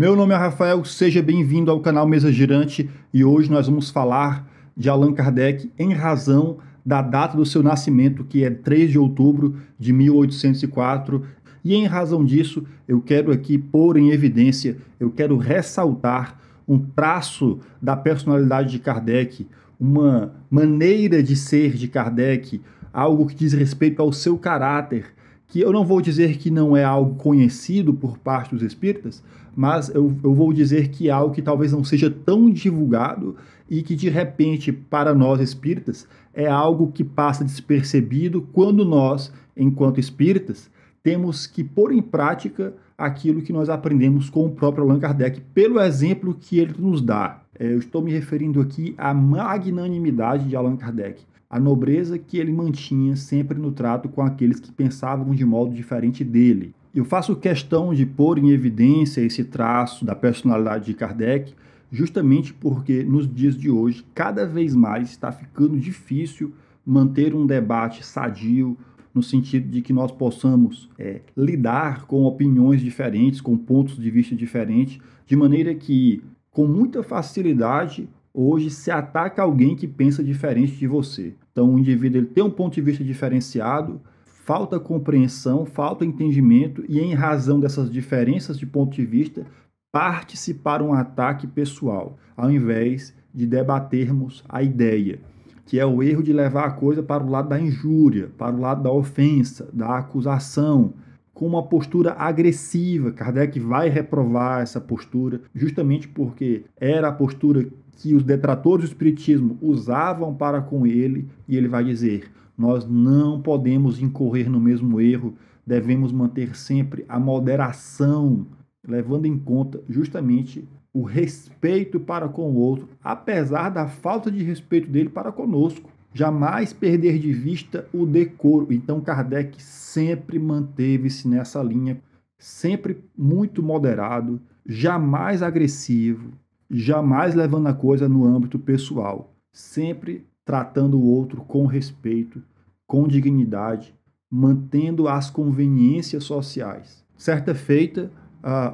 Meu nome é Rafael, seja bem-vindo ao canal Mesa Girante e hoje nós vamos falar de Allan Kardec em razão da data do seu nascimento, que é 3 de outubro de 1804. E em razão disso, eu quero aqui pôr em evidência, eu quero ressaltar um traço da personalidade de Kardec, uma maneira de ser de Kardec, algo que diz respeito ao seu caráter, que eu não vou dizer que não é algo conhecido por parte dos espíritas, mas eu, eu, vou dizer que é algo que talvez não seja tão divulgado e que de repente para nós espíritas é algo que passa despercebido quando nós, enquanto espíritas, temos que pôr em prática aquilo que nós aprendemos com o próprio Allan Kardec, pelo exemplo que ele nos dá. É, eu estou me referindo aqui à magnanimidade de Allan Kardec a nobreza que ele mantinha sempre no trato com aqueles que pensavam de modo diferente dele. Eu faço questão de pôr em evidência esse traço da personalidade de Kardec, justamente porque nos dias de hoje cada vez mais está ficando difícil manter um debate sadio no sentido de que nós possamos é, lidar com opiniões diferentes, com pontos de vista diferentes, de maneira que com muita facilidade Hoje se ataca alguém que pensa diferente de você. Então o indivíduo ele tem um ponto de vista diferenciado, falta compreensão, falta entendimento e em razão dessas diferenças de ponto de vista parte-se para um ataque pessoal, ao invés de debatermos a ideia, que é o erro de levar a coisa para o lado da injúria, para o lado da ofensa, da acusação, com uma postura agressiva. Kardec vai reprovar essa postura, justamente porque era a postura que os detratores do Espiritismo usavam para com ele, e ele vai dizer: nós não podemos incorrer no mesmo erro, devemos manter sempre a moderação, levando em conta justamente o respeito para com o outro, apesar da falta de respeito dele para conosco. Jamais perder de vista o decoro. Então, Kardec sempre manteve-se nessa linha, sempre muito moderado, jamais agressivo, jamais levando a coisa no âmbito pessoal, sempre tratando o outro com respeito, com dignidade, mantendo as conveniências sociais. Certa feita,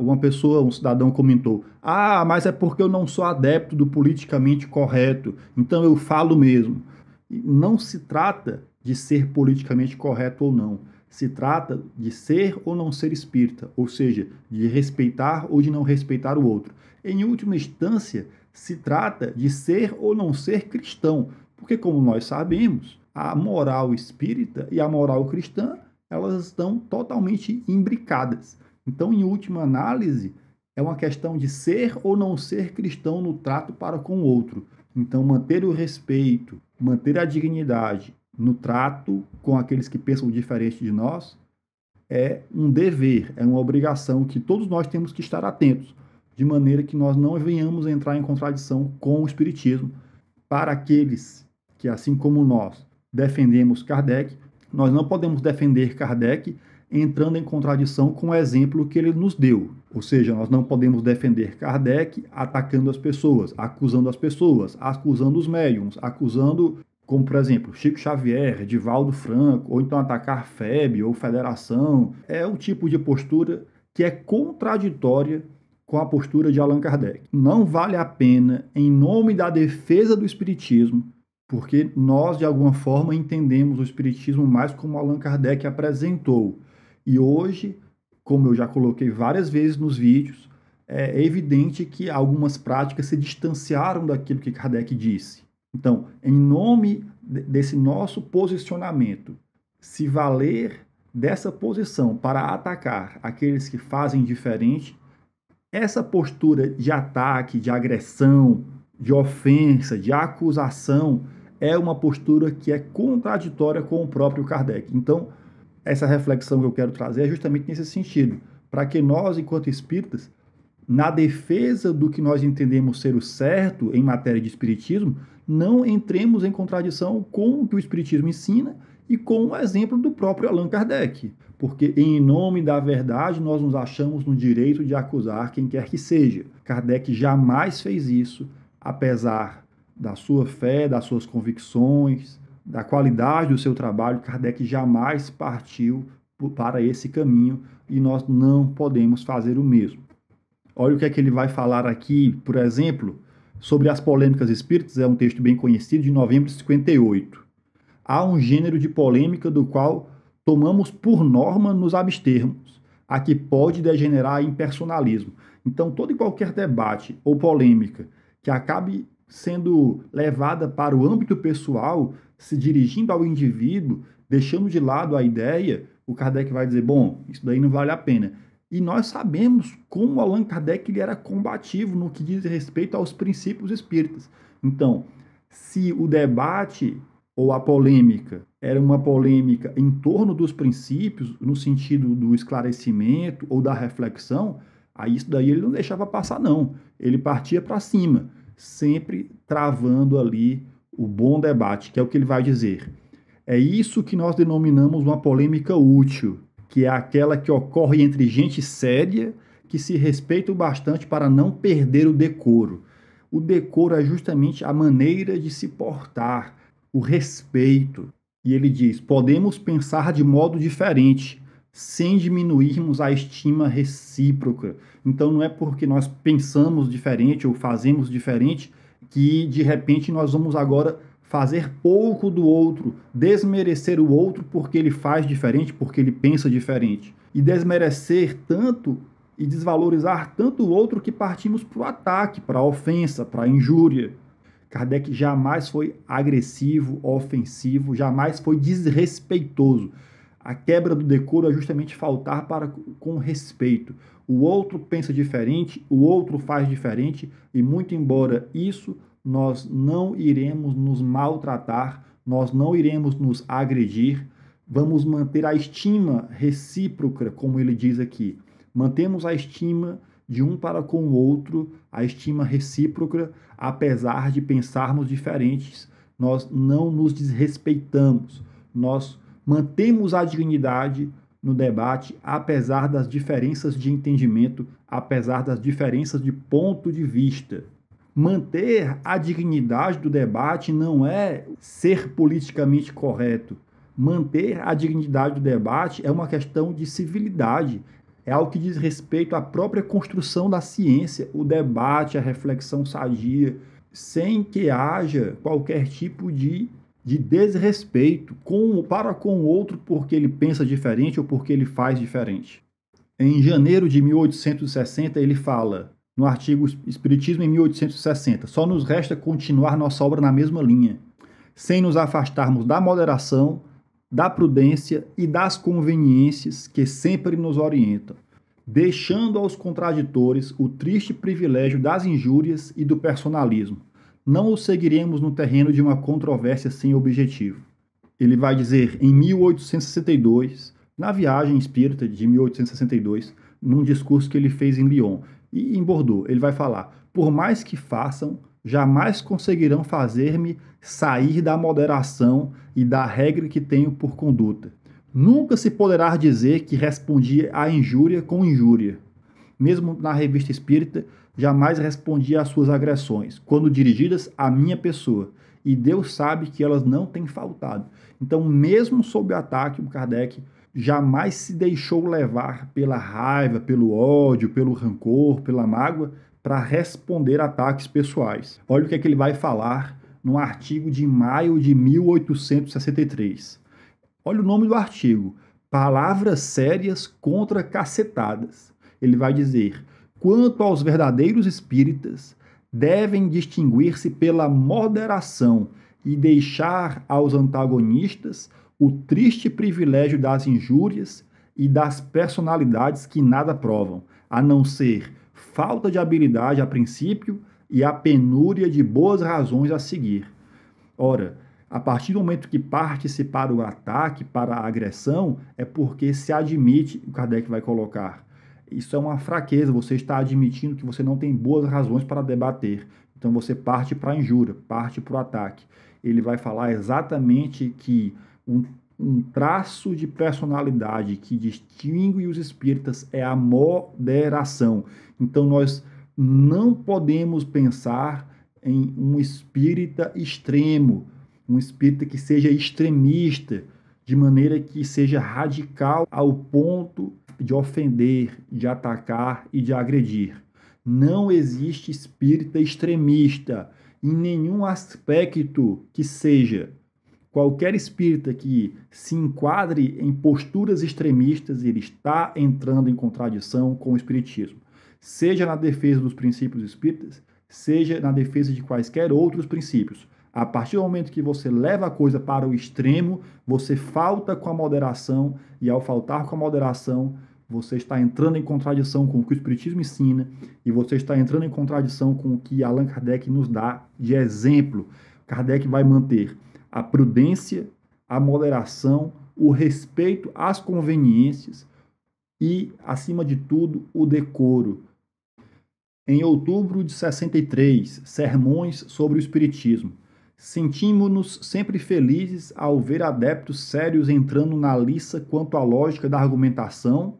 uma pessoa, um cidadão comentou: Ah, mas é porque eu não sou adepto do politicamente correto, então eu falo mesmo. Não se trata de ser politicamente correto ou não se trata de ser ou não ser espírita, ou seja, de respeitar ou de não respeitar o outro. Em última instância, se trata de ser ou não ser cristão, porque como nós sabemos, a moral espírita e a moral cristã, elas estão totalmente imbricadas. Então, em última análise, é uma questão de ser ou não ser cristão no trato para com o outro. Então, manter o respeito, manter a dignidade no trato com aqueles que pensam diferente de nós é um dever, é uma obrigação que todos nós temos que estar atentos, de maneira que nós não venhamos entrar em contradição com o Espiritismo. Para aqueles que, assim como nós, defendemos Kardec, nós não podemos defender Kardec entrando em contradição com o exemplo que ele nos deu. Ou seja, nós não podemos defender Kardec atacando as pessoas, acusando as pessoas, acusando os médiums, acusando como por exemplo Chico Xavier, Divaldo Franco, ou então atacar FEB ou Federação, é o tipo de postura que é contraditória com a postura de Allan Kardec. Não vale a pena, em nome da defesa do Espiritismo, porque nós de alguma forma entendemos o Espiritismo mais como Allan Kardec apresentou. E hoje, como eu já coloquei várias vezes nos vídeos, é evidente que algumas práticas se distanciaram daquilo que Kardec disse. Então, em nome desse nosso posicionamento, se valer dessa posição para atacar aqueles que fazem diferente, essa postura de ataque, de agressão, de ofensa, de acusação, é uma postura que é contraditória com o próprio Kardec. Então, essa reflexão que eu quero trazer é justamente nesse sentido, para que nós, enquanto espíritas, na defesa do que nós entendemos ser o certo em matéria de espiritismo, não entremos em contradição com o que o espiritismo ensina e com o exemplo do próprio Allan Kardec, porque em nome da verdade nós nos achamos no direito de acusar quem quer que seja. Kardec jamais fez isso, apesar da sua fé, das suas convicções, da qualidade do seu trabalho, Kardec jamais partiu para esse caminho e nós não podemos fazer o mesmo. Olha o que é que ele vai falar aqui, por exemplo, sobre as polêmicas espíritas, é um texto bem conhecido, de novembro de 58. Há um gênero de polêmica do qual tomamos por norma nos abstermos, a que pode degenerar em personalismo. Então, todo e qualquer debate ou polêmica que acabe sendo levada para o âmbito pessoal, se dirigindo ao indivíduo, deixando de lado a ideia, o Kardec vai dizer: bom, isso daí não vale a pena. E nós sabemos como Allan Kardec ele era combativo no que diz respeito aos princípios espíritas. Então, se o debate ou a polêmica era uma polêmica em torno dos princípios, no sentido do esclarecimento ou da reflexão, aí isso daí ele não deixava passar, não. Ele partia para cima, sempre travando ali o bom debate, que é o que ele vai dizer. É isso que nós denominamos uma polêmica útil que é aquela que ocorre entre gente séria que se respeita o bastante para não perder o decoro. O decoro é justamente a maneira de se portar, o respeito. E ele diz: podemos pensar de modo diferente, sem diminuirmos a estima recíproca. Então não é porque nós pensamos diferente ou fazemos diferente que de repente nós vamos agora fazer pouco do outro, desmerecer o outro porque ele faz diferente, porque ele pensa diferente. E desmerecer tanto e desvalorizar tanto o outro que partimos para o ataque, para a ofensa, para a injúria. Kardec jamais foi agressivo, ofensivo, jamais foi desrespeitoso. A quebra do decoro é justamente faltar para com respeito. O outro pensa diferente, o outro faz diferente, e muito embora isso nós não iremos nos maltratar, nós não iremos nos agredir, vamos manter a estima recíproca, como ele diz aqui. Mantemos a estima de um para com o outro, a estima recíproca, apesar de pensarmos diferentes, nós não nos desrespeitamos, nós mantemos a dignidade no debate, apesar das diferenças de entendimento, apesar das diferenças de ponto de vista. Manter a dignidade do debate não é ser politicamente correto. Manter a dignidade do debate é uma questão de civilidade, é algo que diz respeito à própria construção da ciência, o debate, a reflexão sadia, sem que haja qualquer tipo de, de desrespeito com, para com o outro porque ele pensa diferente ou porque ele faz diferente. Em janeiro de 1860, ele fala: no artigo Espiritismo em 1860. Só nos resta continuar nossa obra na mesma linha, sem nos afastarmos da moderação, da prudência e das conveniências que sempre nos orientam, deixando aos contraditores o triste privilégio das injúrias e do personalismo. Não o seguiremos no terreno de uma controvérsia sem objetivo. Ele vai dizer em 1862, na viagem espírita de 1862, num discurso que ele fez em Lyon. E em Bordeaux, ele vai falar: por mais que façam, jamais conseguirão fazer-me sair da moderação e da regra que tenho por conduta. Nunca se poderá dizer que respondi à injúria com injúria. Mesmo na revista espírita, jamais respondi às suas agressões, quando dirigidas à minha pessoa. E Deus sabe que elas não têm faltado. Então, mesmo sob ataque, o Kardec jamais se deixou levar pela raiva, pelo ódio, pelo rancor, pela mágoa, para responder ataques pessoais. Olha o que, é que ele vai falar num artigo de maio de 1863. Olha o nome do artigo: Palavras Sérias contra Cacetadas. Ele vai dizer: quanto aos verdadeiros espíritas, devem distinguir-se pela moderação e deixar aos antagonistas o triste privilégio das injúrias e das personalidades que nada provam, a não ser falta de habilidade a princípio e a penúria de boas razões a seguir. Ora, a partir do momento que parte-se para o ataque, para a agressão, é porque se admite, o Kardec vai colocar, isso é uma fraqueza, você está admitindo que você não tem boas razões para debater. Então você parte para a injúria, parte para o ataque. Ele vai falar exatamente que um, um traço de personalidade que distingue os espíritas é a moderação. Então nós não podemos pensar em um espírita extremo, um espírita que seja extremista, de maneira que seja radical ao ponto de ofender, de atacar e de agredir. Não existe espírita extremista em nenhum aspecto que seja. Qualquer espírita que se enquadre em posturas extremistas, ele está entrando em contradição com o espiritismo, seja na defesa dos princípios espíritas, seja na defesa de quaisquer outros princípios. A partir do momento que você leva a coisa para o extremo, você falta com a moderação, e ao faltar com a moderação, você está entrando em contradição com o que o Espiritismo ensina, e você está entrando em contradição com o que Allan Kardec nos dá de exemplo. Kardec vai manter a prudência, a moderação, o respeito às conveniências e, acima de tudo, o decoro. Em outubro de 63, sermões sobre o Espiritismo. Sentimos-nos sempre felizes ao ver adeptos sérios entrando na liça quanto à lógica da argumentação,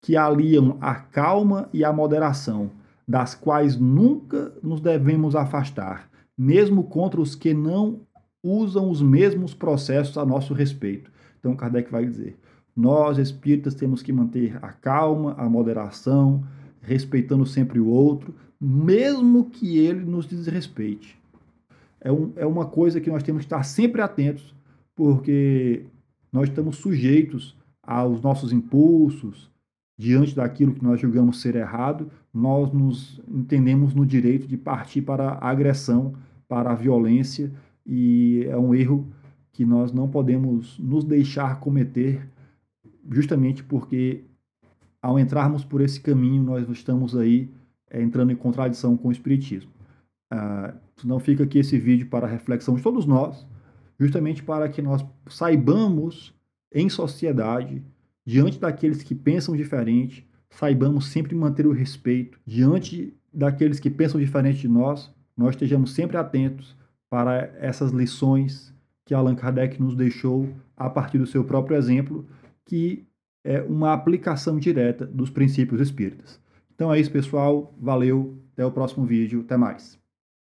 que aliam a calma e a moderação, das quais nunca nos devemos afastar, mesmo contra os que não usam os mesmos processos a nosso respeito. Então Kardec vai dizer: nós espíritas temos que manter a calma, a moderação, respeitando sempre o outro, mesmo que ele nos desrespeite. É, um, é uma coisa que nós temos que estar sempre atentos, porque nós estamos sujeitos aos nossos impulsos, diante daquilo que nós julgamos ser errado, nós nos entendemos no direito de partir para a agressão, para a violência e é um erro que nós não podemos nos deixar cometer, justamente porque ao entrarmos por esse caminho nós estamos aí é, entrando em contradição com o espiritismo. Ah, não fica aqui esse vídeo para reflexão de todos nós, justamente para que nós saibamos em sociedade diante daqueles que pensam diferente, saibamos sempre manter o respeito diante daqueles que pensam diferente de nós, nós estejamos sempre atentos para essas lições que Allan Kardec nos deixou a partir do seu próprio exemplo, que é uma aplicação direta dos princípios espíritas. Então é isso, pessoal. Valeu. Até o próximo vídeo. Até mais.